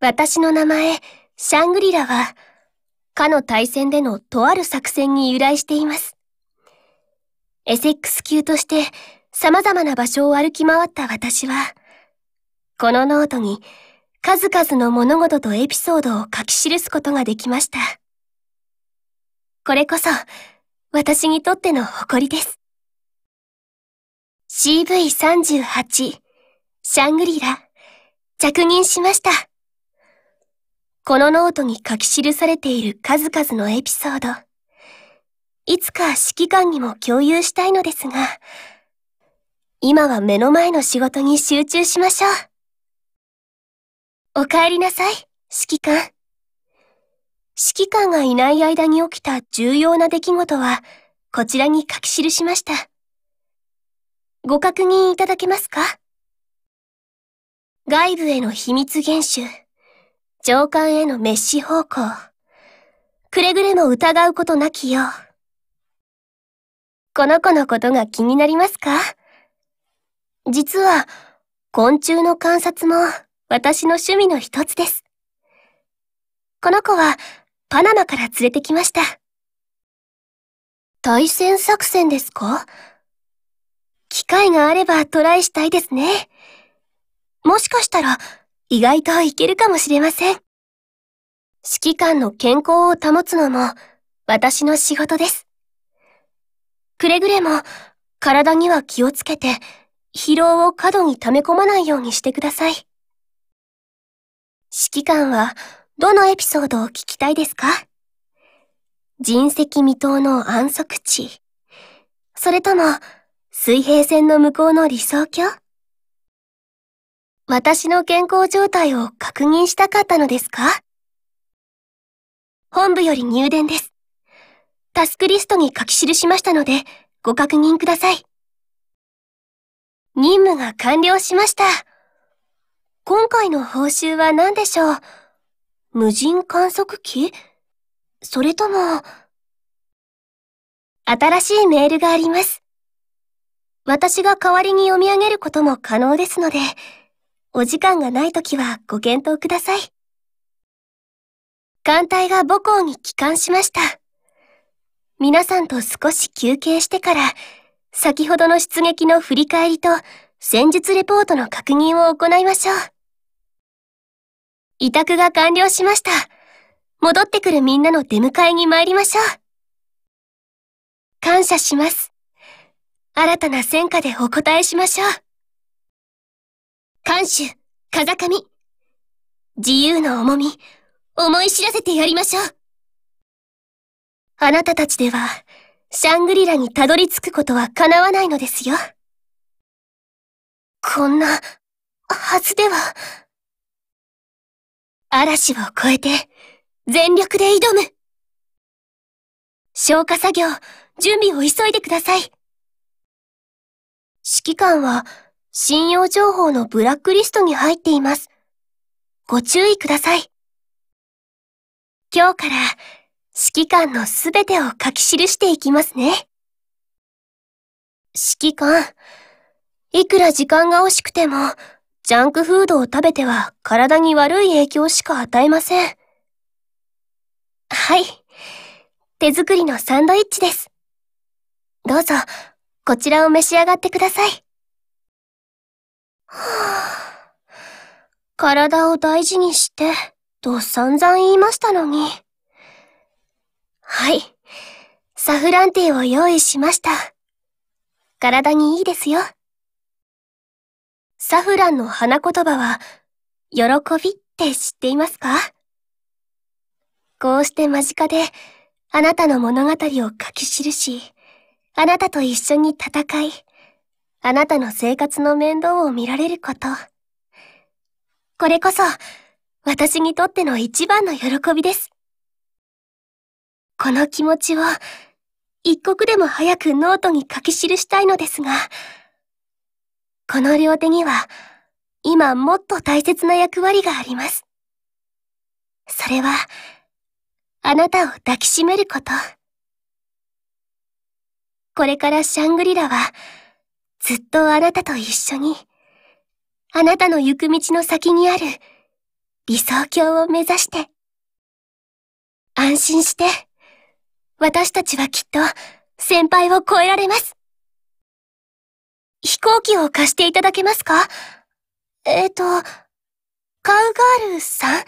私の名前、シャングリラは、かの対戦でのとある作戦に由来しています。エセックス級として様々な場所を歩き回った私は、このノートに数々の物事とエピソードを書き記すことができました。これこそ、私にとっての誇りです。CV38、シャングリラ、着任しました。このノートに書き記されている数々のエピソード。いつか指揮官にも共有したいのですが、今は目の前の仕事に集中しましょう。お帰りなさい、指揮官。指揮官がいない間に起きた重要な出来事は、こちらに書き記しました。ご確認いただけますか外部への秘密厳守。上官への滅死方向。くれぐれも疑うことなきよう。この子のことが気になりますか実は、昆虫の観察も私の趣味の一つです。この子はパナマから連れてきました。対戦作戦ですか機会があればトライしたいですね。もしかしたら意外といけるかもしれません。指揮官の健康を保つのも私の仕事です。くれぐれも体には気をつけて疲労を過度に溜め込まないようにしてください。指揮官はどのエピソードを聞きたいですか人石未踏の安息地。それとも水平線の向こうの理想郷私の健康状態を確認したかったのですか本部より入電です。タスクリストに書き記しましたので、ご確認ください。任務が完了しました。今回の報酬は何でしょう無人観測機それとも、新しいメールがあります。私が代わりに読み上げることも可能ですので、お時間がない時はご検討ください。艦隊が母校に帰還しました。皆さんと少し休憩してから、先ほどの出撃の振り返りと戦術レポートの確認を行いましょう。委託が完了しました。戻ってくるみんなの出迎えに参りましょう。感謝します。新たな戦果でお答えしましょう。監修、風上。自由の重み、思い知らせてやりましょう。あなたたちでは、シャングリラにたどり着くことは叶わないのですよ。こんな、はずでは。嵐を越えて、全力で挑む。消火作業、準備を急いでください。指揮官は、信用情報のブラックリストに入っています。ご注意ください。今日から指揮官のすべてを書き記していきますね。指揮官、いくら時間が惜しくても、ジャンクフードを食べては体に悪い影響しか与えません。はい。手作りのサンドイッチです。どうぞ、こちらを召し上がってください。は体を大事にして、と散々言いましたのに。はい。サフランティーを用意しました。体にいいですよ。サフランの花言葉は、喜びって知っていますかこうして間近で、あなたの物語を書き記し、あなたと一緒に戦い、あなたの生活の面倒を見られること。これこそ、私にとっての一番の喜びです。この気持ちを、一刻でも早くノートに書き記したいのですが、この両手には、今もっと大切な役割があります。それは、あなたを抱きしめること。これからシャングリラは、ずっとあなたと一緒に、あなたの行く道の先にある理想郷を目指して。安心して、私たちはきっと先輩を超えられます。飛行機を貸していただけますかえっ、ー、と、カウガールさん